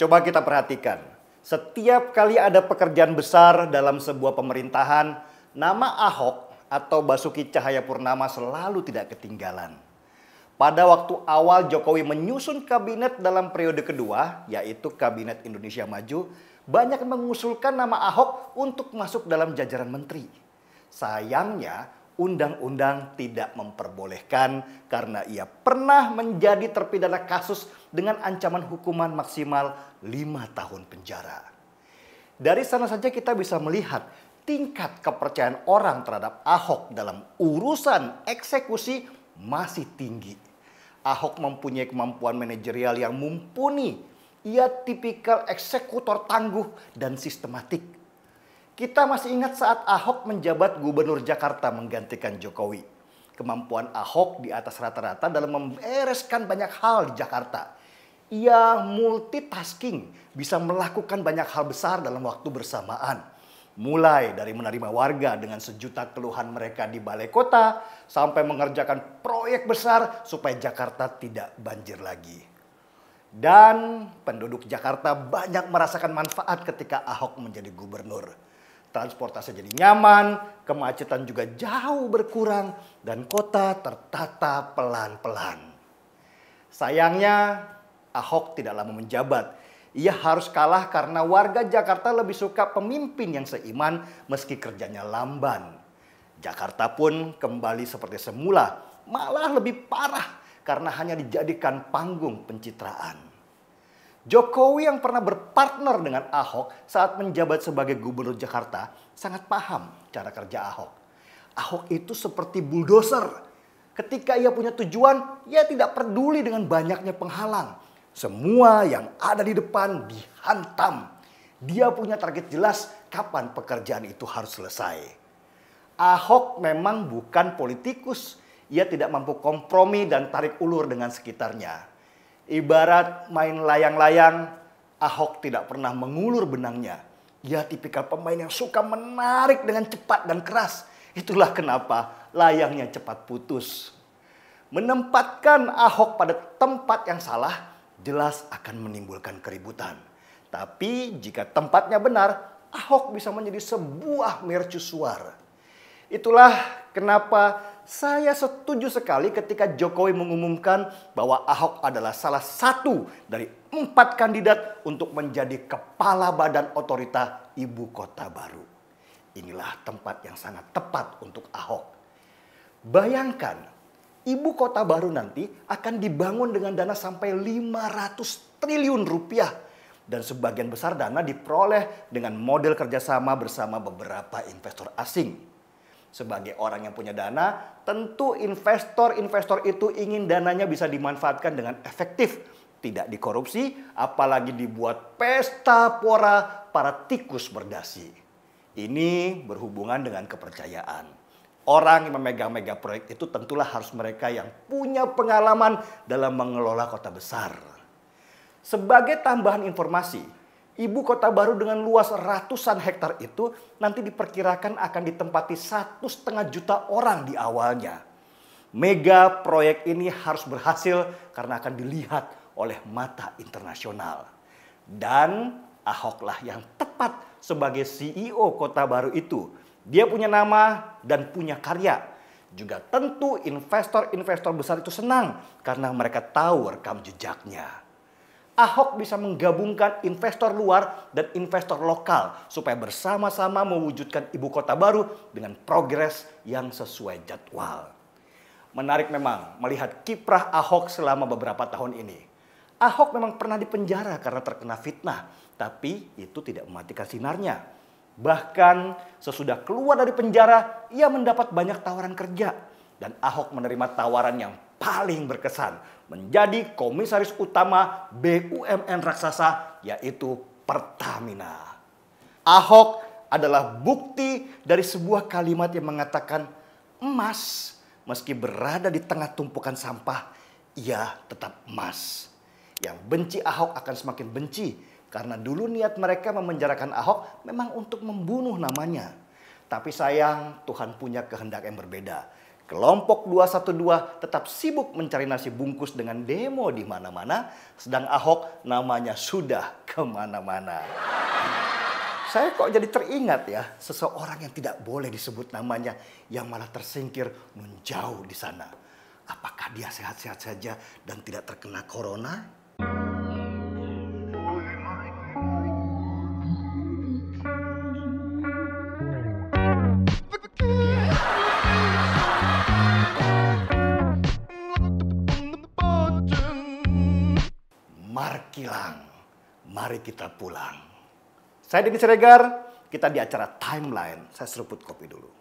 Coba kita perhatikan. Setiap kali ada pekerjaan besar dalam sebuah pemerintahan, nama Ahok atau Basuki Cahayapurnama selalu tidak ketinggalan. Pada waktu awal Jokowi menyusun kabinet dalam periode kedua, yaitu Kabinet Indonesia Maju, banyak mengusulkan nama Ahok untuk masuk dalam jajaran menteri. Sayangnya, undang-undang tidak memperbolehkan karena ia pernah menjadi terpidana kasus dengan ancaman hukuman maksimal 5 tahun penjara. Dari sana saja kita bisa melihat tingkat kepercayaan orang terhadap Ahok dalam urusan eksekusi masih tinggi. Ahok mempunyai kemampuan manajerial yang mumpuni. Ia tipikal eksekutor tangguh dan sistematik kita masih ingat saat Ahok menjabat gubernur Jakarta menggantikan Jokowi. Kemampuan Ahok di atas rata-rata dalam membereskan banyak hal di Jakarta. Ia multitasking, bisa melakukan banyak hal besar dalam waktu bersamaan. Mulai dari menerima warga dengan sejuta keluhan mereka di balai kota, sampai mengerjakan proyek besar supaya Jakarta tidak banjir lagi. Dan penduduk Jakarta banyak merasakan manfaat ketika Ahok menjadi gubernur Transportasi jadi nyaman, kemacetan juga jauh berkurang, dan kota tertata pelan-pelan. Sayangnya, Ahok tidak lama menjabat. Ia harus kalah karena warga Jakarta lebih suka pemimpin yang seiman meski kerjanya lamban. Jakarta pun kembali seperti semula, malah lebih parah karena hanya dijadikan panggung pencitraan. Jokowi yang pernah berpartner dengan Ahok saat menjabat sebagai gubernur Jakarta sangat paham cara kerja Ahok. Ahok itu seperti bulldozer. Ketika ia punya tujuan, ia tidak peduli dengan banyaknya penghalang. Semua yang ada di depan dihantam. Dia punya target jelas kapan pekerjaan itu harus selesai. Ahok memang bukan politikus. Ia tidak mampu kompromi dan tarik ulur dengan sekitarnya. Ibarat main layang-layang, Ahok tidak pernah mengulur benangnya. ya, tipikal pemain yang suka menarik dengan cepat dan keras. Itulah kenapa layangnya cepat putus. Menempatkan Ahok pada tempat yang salah jelas akan menimbulkan keributan. Tapi jika tempatnya benar, Ahok bisa menjadi sebuah mercusuar. Itulah kenapa saya setuju sekali ketika Jokowi mengumumkan bahwa Ahok adalah salah satu dari empat kandidat untuk menjadi kepala badan otorita ibu kota baru. Inilah tempat yang sangat tepat untuk Ahok. Bayangkan, ibu kota baru nanti akan dibangun dengan dana sampai 500 triliun rupiah. Dan sebagian besar dana diperoleh dengan model kerjasama bersama beberapa investor asing. Sebagai orang yang punya dana, tentu investor-investor itu ingin dananya bisa dimanfaatkan dengan efektif, tidak dikorupsi, apalagi dibuat pesta pora para tikus berdasi. Ini berhubungan dengan kepercayaan. Orang yang memegang mega proyek itu tentulah harus mereka yang punya pengalaman dalam mengelola kota besar. Sebagai tambahan informasi, Ibu kota baru dengan luas ratusan hektar itu nanti diperkirakan akan ditempati satu setengah juta orang di awalnya. Mega proyek ini harus berhasil karena akan dilihat oleh mata internasional. Dan Ahoklah yang tepat sebagai CEO kota baru itu. Dia punya nama dan punya karya. Juga tentu investor-investor besar itu senang karena mereka tahu rekam jejaknya. Ahok bisa menggabungkan investor luar dan investor lokal supaya bersama-sama mewujudkan ibu kota baru dengan progres yang sesuai jadwal. Menarik memang melihat kiprah Ahok selama beberapa tahun ini. Ahok memang pernah dipenjara karena terkena fitnah, tapi itu tidak mematikan sinarnya. Bahkan sesudah keluar dari penjara, ia mendapat banyak tawaran kerja. Dan Ahok menerima tawaran yang paling berkesan menjadi komisaris utama BUMN raksasa yaitu Pertamina. Ahok adalah bukti dari sebuah kalimat yang mengatakan emas meski berada di tengah tumpukan sampah ia tetap emas. Yang benci Ahok akan semakin benci karena dulu niat mereka memenjarakan Ahok memang untuk membunuh namanya. Tapi sayang Tuhan punya kehendak yang berbeda Kelompok 212 tetap sibuk mencari nasi bungkus dengan demo di mana-mana, sedang Ahok namanya sudah kemana-mana. Saya kok jadi teringat ya, seseorang yang tidak boleh disebut namanya, yang malah tersingkir menjauh di sana. Apakah dia sehat-sehat saja dan tidak terkena corona? Markilang, mari kita pulang. Saya Denny Siregar, kita di acara Timeline. Saya seruput kopi dulu.